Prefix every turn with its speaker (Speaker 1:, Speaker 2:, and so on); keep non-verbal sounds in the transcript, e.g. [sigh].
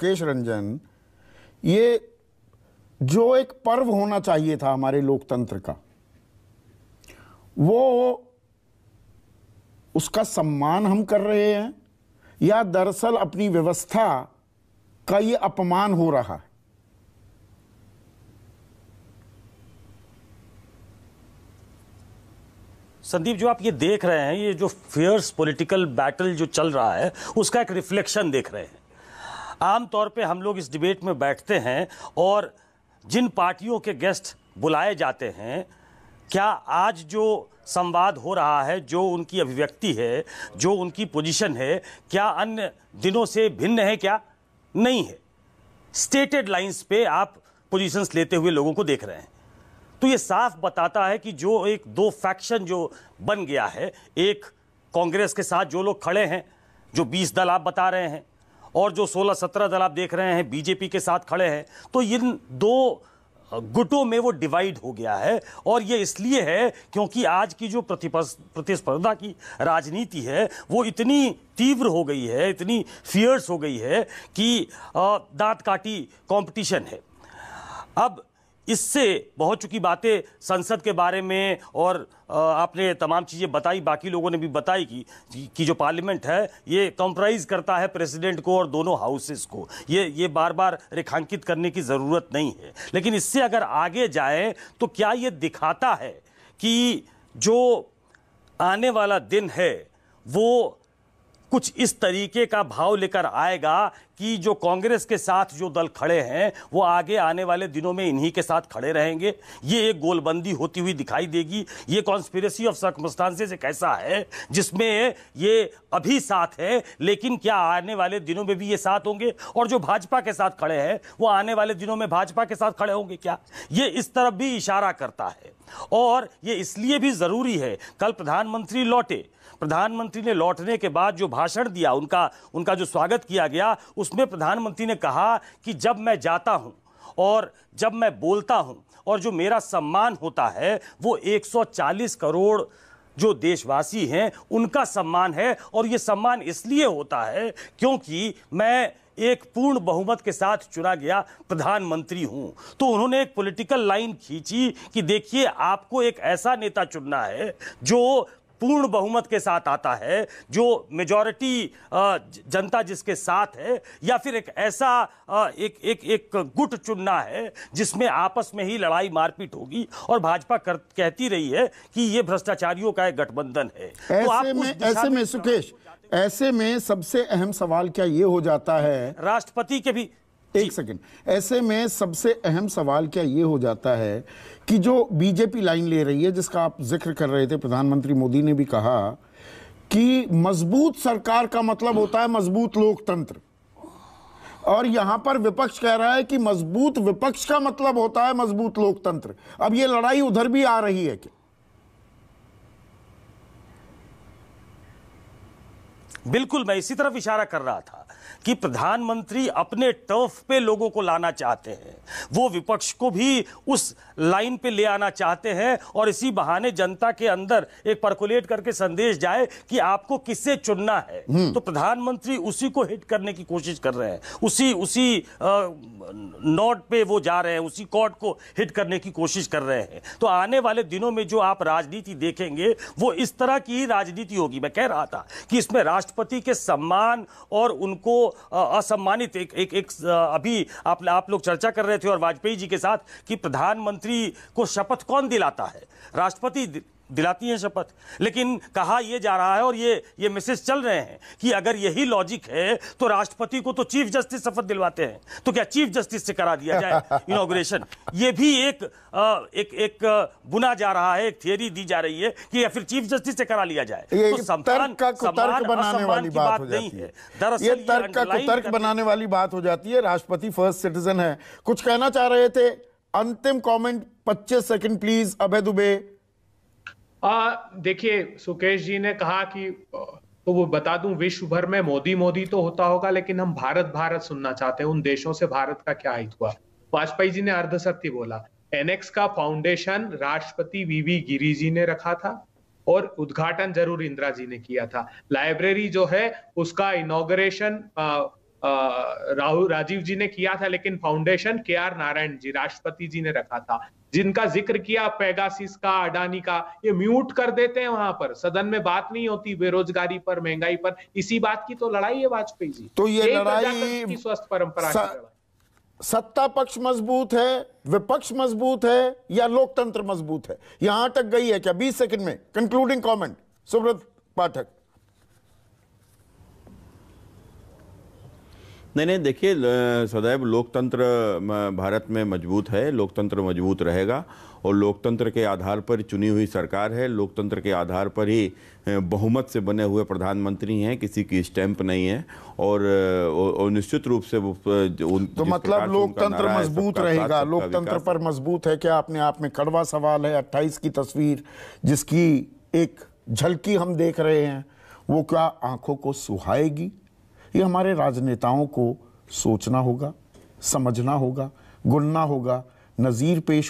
Speaker 1: मुकेश रंजन ये जो एक पर्व होना चाहिए था हमारे लोकतंत्र का वो उसका सम्मान हम कर रहे हैं या दरअसल अपनी व्यवस्था का ये अपमान हो रहा है
Speaker 2: संदीप जो आप ये देख रहे हैं ये जो फेयर्स पॉलिटिकल बैटल जो चल रहा है उसका एक रिफ्लेक्शन देख रहे हैं आमतौर पे हम लोग इस डिबेट में बैठते हैं और जिन पार्टियों के गेस्ट बुलाए जाते हैं क्या आज जो संवाद हो रहा है जो उनकी अभिव्यक्ति है जो उनकी पोजीशन है क्या अन्य दिनों से भिन्न है क्या नहीं है स्टेटेड लाइंस पे आप पोजीशंस लेते हुए लोगों को देख रहे हैं तो ये साफ बताता है कि जो एक दो फैक्शन जो बन गया है एक कांग्रेस के साथ जो लोग खड़े हैं जो बीस दल आप बता रहे हैं और जो 16-17 दल आप देख रहे हैं बीजेपी के साथ खड़े हैं तो इन दो गुटों में वो डिवाइड हो गया है और ये इसलिए है क्योंकि आज की जो प्रतिस्पर्धा की राजनीति है वो इतनी तीव्र हो गई है इतनी फियर्स हो गई है कि दांत काटी कंपटीशन है अब इससे बहुत चुकी बातें संसद के बारे में और आपने तमाम चीज़ें बताई बाकी लोगों ने भी बताई कि कि जो पार्लियामेंट है ये कंप्राइज करता है प्रेसिडेंट को और दोनों हाउसेस को ये ये बार बार रेखांकित करने की ज़रूरत नहीं है लेकिन इससे अगर आगे जाए तो क्या ये दिखाता है कि जो आने वाला दिन है वो कुछ इस तरीके का भाव लेकर आएगा कि जो कांग्रेस के साथ जो दल खड़े हैं वो आगे आने वाले दिनों में इन्हीं के साथ खड़े रहेंगे ये एक गोलबंदी होती हुई दिखाई देगी ये कॉन्स्पिरेसी ऑफ सर्कमस्टांसेस एक ऐसा है जिसमें ये अभी साथ है लेकिन क्या आने वाले दिनों में भी ये साथ होंगे और जो भाजपा के साथ खड़े हैं वो आने वाले दिनों में भाजपा के साथ खड़े होंगे क्या ये इस तरफ भी इशारा करता है और ये इसलिए भी ज़रूरी है कल प्रधानमंत्री लौटे प्रधानमंत्री ने लौटने के बाद जो भाषण दिया उनका उनका जो स्वागत किया गया उसमें प्रधानमंत्री ने कहा कि जब मैं जाता हूँ और जब मैं बोलता हूँ और जो मेरा सम्मान होता है वो 140 करोड़ जो देशवासी हैं उनका सम्मान है और ये सम्मान इसलिए होता है क्योंकि मैं एक पूर्ण बहुमत के साथ चुना गया प्रधानमंत्री हूं तो उन्होंने एक पॉलिटिकल लाइन खींची कि देखिए आपको एक ऐसा नेता चुनना है जो पूर्ण बहुमत के साथ आता है जो मेजॉरिटी जनता जिसके साथ है या फिर एक ऐसा एक एक एक गुट चुनना है जिसमें आपस में ही लड़ाई मारपीट होगी और भाजपा कर, कहती रही है कि ये भ्रष्टाचारियों का एक गठबंधन है तो ऐसे तो आप में
Speaker 1: ऐसे में सुकेश ऐसे में सबसे अहम सवाल क्या ये हो जाता है राष्ट्रपति के भी एक सेकेंड ऐसे में सबसे अहम सवाल क्या ये हो जाता है कि जो बीजेपी लाइन ले रही है जिसका आप जिक्र कर रहे थे प्रधानमंत्री मोदी ने भी कहा कि मजबूत सरकार का मतलब होता है मजबूत लोकतंत्र और यहां पर विपक्ष कह रहा है कि मजबूत विपक्ष का मतलब होता है मजबूत लोकतंत्र अब ये लड़ाई उधर भी आ रही है क्या
Speaker 2: बिल्कुल मैं इसी तरफ इशारा कर रहा था कि प्रधानमंत्री अपने टर्फ पे लोगों को लाना चाहते हैं वो विपक्ष को भी उस लाइन पे ले आना चाहते हैं और इसी बहाने जनता के अंदर एक परकुलेट करके संदेश जाए कि आपको किससे चुनना है हम्म। तो प्रधानमंत्री उसी को हिट करने की कोशिश कर रहे हैं उसी उसी नोट पे वो जा रहे हैं उसी कॉर्ड को हिट करने की कोशिश कर रहे हैं तो आने वाले दिनों में जो आप राजनीति देखेंगे वो इस तरह की ही राजनीति होगी मैं कह रहा था कि इसमें राज राष्ट्रपति के सम्मान और उनको असम्मानित एक एक, एक अभी आप आप लोग चर्चा कर रहे थे और वाजपेयी जी के साथ कि प्रधानमंत्री को शपथ कौन दिलाता है राष्ट्रपति दिलाती हैं शपथ लेकिन कहा यह जा रहा है और ये ये मैसेज चल रहे हैं कि अगर यही लॉजिक है तो राष्ट्रपति को तो चीफ जस्टिस शपथ दिलवाते हैं तो क्या चीफ जस्टिस से करा दिया जाए इनोग्रेशन [laughs] ये भी एक एक एक बुना जा रहा है एक थियरी दी जा रही है कि या फिर चीफ जस्टिस से करा लिया जाए ये तो तर्क बनाने वाली बात नहीं है दरअसल तर्क तर्क बनाने
Speaker 1: वाली बात हो जाती है राष्ट्रपति फर्स्ट सिटीजन है कुछ कहना चाह रहे थे अंतिम कॉमेंट पच्चीस सेकेंड प्लीज अभय दुबे
Speaker 2: देखिए सुकेश जी ने कहा कि तो वो बता दूं विश्व भर में मोदी मोदी तो होता होगा लेकिन हम भारत भारत सुनना चाहते हैं उन देशों से भारत का क्या हित हुआ वाजपेयी जी ने अर्धसत्य बोला एनएक्स का फाउंडेशन राष्ट्रपति वीवी गिरी जी ने रखा था और उद्घाटन जरूर इंदिरा जी ने किया था लाइब्रेरी जो है उसका इनोग्रेशन राहुल राजीव जी ने किया था लेकिन फाउंडेशन के आर नारायण जी राष्ट्रपति जी ने रखा था जिनका जिक्र किया पैगासिस का अडानी का ये म्यूट कर देते हैं वहां पर सदन में बात नहीं होती बेरोजगारी पर महंगाई पर इसी बात की तो लड़ाई है वाजपेयी जी तो ये लड़ाई स्वस्थ परंपरा
Speaker 1: सत्ता पक्ष मजबूत है विपक्ष मजबूत है या लोकतंत्र मजबूत है यहां तक गई है क्या 20 सेकंड में कंक्लूडिंग कमेंट सुब्रत पाठक नहीं नहीं देखिए सदैव लोकतंत्र भारत में मजबूत है लोकतंत्र मजबूत रहेगा और लोकतंत्र के आधार पर चुनी हुई सरकार है लोकतंत्र के आधार पर ही बहुमत से बने हुए प्रधानमंत्री हैं किसी की स्टैंप नहीं है और, और निश्चित रूप से उन, तो मतलब लोकतंत्र मजबूत रहेगा लोकतंत्र पर मजबूत है क्या अपने आप में कड़वा सवाल है अट्ठाईस की तस्वीर जिसकी एक झलकी हम देख रहे हैं वो क्या आंखों को सुहाएगी ये हमारे राजनेताओं को सोचना होगा समझना होगा गुनना होगा नज़ीर पेश